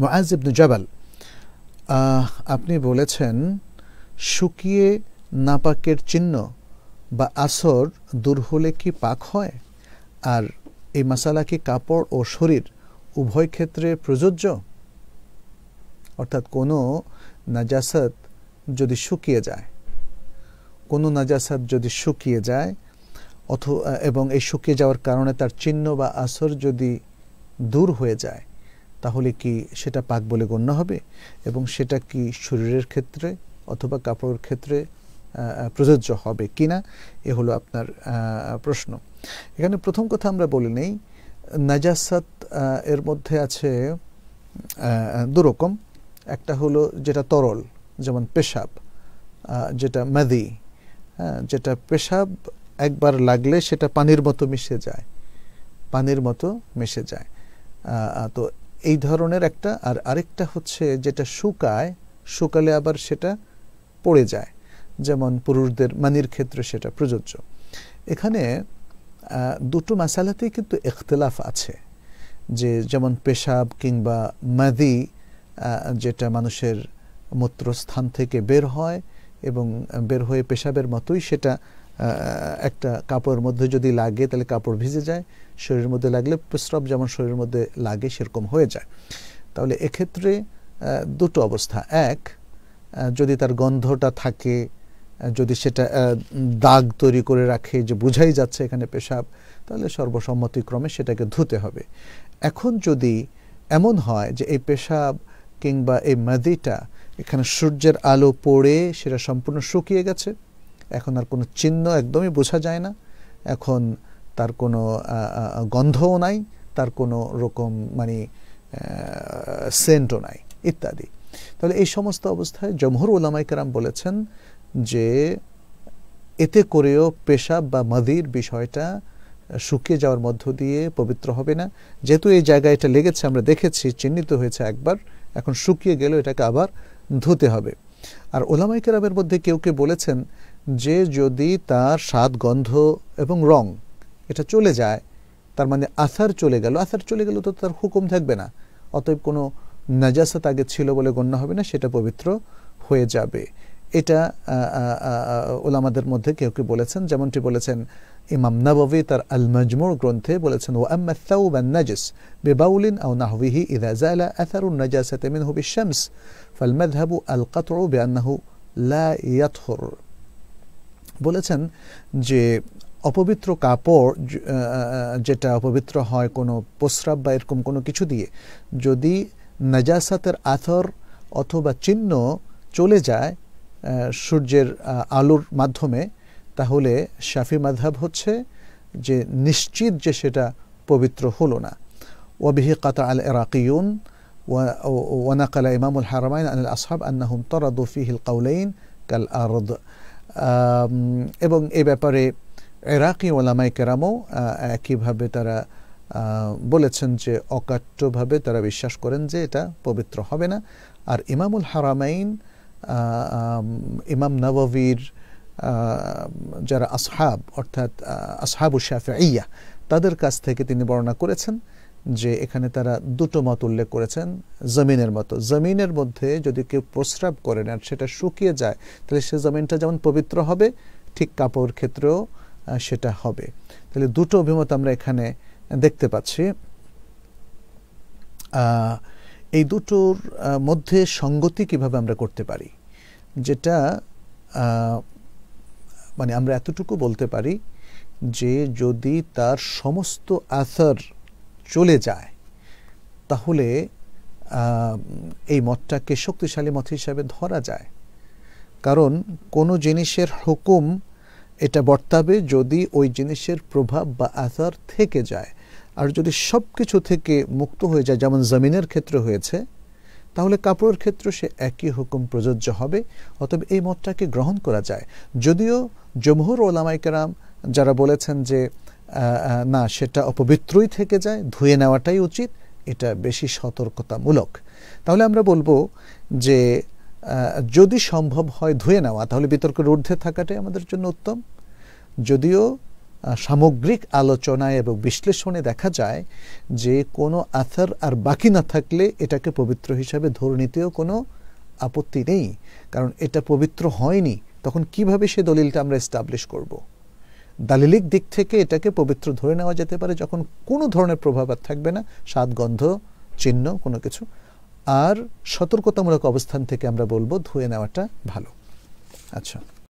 মোয়াজ ইবনু জাবাল আপনি বলেছেন শুকিয়ে নাপাকের চিহ্ন বা আসর দূর হলে কি পাক হয় আর এই মশালা কি কাপড় ও শরীর উভয় ক্ষেত্রে প্রযোজ্য অর্থাৎ কোনো নাজাসাত যদি শুকিয়ে যায় কোনো নাজাসাত যদি শুকিয়ে যায় অথ এবং এই শুকিয়ে যাওয়ার কারণে তার চিহ্ন বা আসর যদি দূর হয়ে যায় তাহলে কি সেটা পাক বলে গণ্য হবে এবং সেটা কি শরীরের ক্ষেত্রে অথবা কাপড়ের ক্ষেত্রে প্রযোজ্য হবে কি না এ হলো আপনার প্রশ্ন এখানে প্রথম কথা আমরা বলে নেই নাজাসাত এর মধ্যে আছে দুরকম একটা হলো যেটা তরল যেমন পেশাব যেটা মাদি হ্যাঁ, যেটা পেশাব একবার লাগলে সেটা পানির মতো মিশে যায় পানির মতো মিশে যায় তো এই ধরনের একটা আর আরেকটা হচ্ছে যেটা শুকায় শুকালে আবার সেটা পড়ে যায় যেমন পুরুষদের মানির ক্ষেত্রে সেটা প্রযোজ্য এখানে দুটো মাসালাতেই কিন্তু এখতলাফ আছে যে যেমন পেশাব কিংবা মাদি যেটা মানুষের মূত্রস্থান থেকে বের হয় এবং বের হয়ে পেশাবের মতোই সেটা একটা কাপড়ের মধ্যে যদি লাগে তাহলে কাপড় ভিজে যায় শরীরের মধ্যে লাগলে প্রস্রাব যেমন শরীরের মধ্যে লাগে সেরকম হয়ে যায় তাহলে এক্ষেত্রে দুটো অবস্থা এক যদি তার গন্ধটা থাকে যদি সেটা দাগ তৈরি করে রাখে যে বুঝাই যাচ্ছে এখানে পেশাব তাহলে সর্বসম্মতিক্রমে সেটাকে ধুতে হবে এখন যদি এমন হয় যে এই পেশাব কিংবা এই মাদিটা এখানে সূর্যের আলো পড়ে সেটা সম্পূর্ণ শুকিয়ে গেছে এখন আর কোনো চিহ্ন একদমই বোঝা যায় না এখন তার কোনো গন্ধও নাই তার কোনো রকম মানে সেন্টও নাই ইত্যাদি তাহলে এই সমস্ত অবস্থায় জমহর ওলামাইকারাম বলেছেন যে এতে করেও পেশাব বা মাদির বিষয়টা শুকিয়ে যাওয়ার মধ্য দিয়ে পবিত্র হবে না যেহেতু এই জায়গায় এটা লেগেছে আমরা দেখেছি চিহ্নিত হয়েছে একবার এখন শুকিয়ে গেলেও এটাকে আবার ধুতে হবে আর ওলামাই কেরামের মধ্যে কেউ কেউ বলেছেন যে যদি তার স্বাদ গন্ধ এবং রং এটা চলে যায় তার মানে আসার চলে গেল আসার চলে গেল তো তার হুকুম থাকবে না অতএব কোনো নাজাসত আগে ছিল বলে গণ্য হবে না সেটা পবিত্র হয়ে যাবে এটা ওলামাদের মধ্যে কেউ কেউ বলেছেন যেমনটি বলেছেন ইমাম নাবী তার আল মজমুর গ্রন্থে বলেছেন ও নাজিস বেবাউলিন আও নাহবিহি ইদাজালা আথারুন নাজাসাতে মিনহু বিশামস ফাল মাযহাবু আল কাতউ বিআন্নাহু লা ইয়াতহুর বলেছেন যে অপবিত্র কাপড় যেটা অপবিত্র হয় কোনো প্রস্রাব বা এরকম কোনো কিছু দিয়ে যদি নাজাসাতের আথর অথবা চিহ্ন চলে যায় সূর্যের আলোর মাধ্যমে তাহলে শাফি মাধাব হচ্ছে যে নিশ্চিত যে সেটা পবিত্র হলো না ওবিহি কাতা আল এরাকিউন ونقل আল আসহাব আন্না হুম তরাদফি হিল কাউলাইন কাল كالأرض এবং এ ব্যাপারে এরাকি ওলামাই কেরামও একইভাবে তারা বলেছেন যে অকাট্যভাবে তারা বিশ্বাস করেন যে এটা পবিত্র হবে না আর ইমামুল হারামাইন ইমাম নবীর যারা আসহাব অর্থাৎ আসহাবু শাফে ইয়া তাদের কাছ থেকে তিনি বর্ণনা করেছেন যে এখানে তারা দুটো মত উল্লেখ করেছেন জমিনের মতো জমিনের মধ্যে যদি কেউ প্রস্রাব করেন আর সেটা শুকিয়ে যায় তাহলে সে জমিনটা যেমন পবিত্র হবে ঠিক কাপড় ক্ষেত্রেও সেটা হবে তাহলে দুটো অভিমত আমরা এখানে দেখতে পাচ্ছি এই দুটোর মধ্যে সঙ্গতি কিভাবে আমরা করতে পারি যেটা মানে আমরা এতটুকু বলতে পারি যে যদি তার সমস্ত আসার চলে যায় তাহলে এই মতটাকে শক্তিশালী মত হিসাবে ধরা যায় কারণ কোনো জিনিসের হুকুম এটা বর্তাবে যদি ওই জিনিসের প্রভাব বা আসার থেকে যায় আর যদি সব কিছু থেকে মুক্ত হয়ে যায় যেমন জমিনের ক্ষেত্র হয়েছে তাহলে কাপড়ের ক্ষেত্রে সে একই হুকুম প্রযোজ্য হবে অতএব এই মতটাকে গ্রহণ করা যায় যদিও জমহুর ওলামাইকার যারা বলেছেন যে না সেটা অপবিত্রই থেকে যায় ধুয়ে নেওয়াটাই উচিত এটা বেশি সতর্কতামূলক তাহলে আমরা বলবো যে যদি সম্ভব হয় ধুয়ে নেওয়া তাহলে বিতর্কের ঊর্ধ্বে থাকাটাই আমাদের জন্য উত্তম যদিও সামগ্রিক আলোচনায় এবং বিশ্লেষণে দেখা যায় যে কোনো আথার আর বাকি না থাকলে এটাকে পবিত্র হিসাবে ধরে নিতেও কোনো আপত্তি নেই কারণ এটা পবিত্র হয়নি তখন কিভাবে সে দলিলটা আমরা এস্টাবলিশ করবো দালিলিক দিক থেকে এটাকে পবিত্র ধরে নেওয়া যেতে পারে যখন কোনো ধরনের প্রভাব আর থাকবে না স্বাদ গন্ধ চিহ্ন কোনো কিছু আর সতর্কতামূলক অবস্থান থেকে আমরা বলবো ধুয়ে নেওয়াটা ভালো আচ্ছা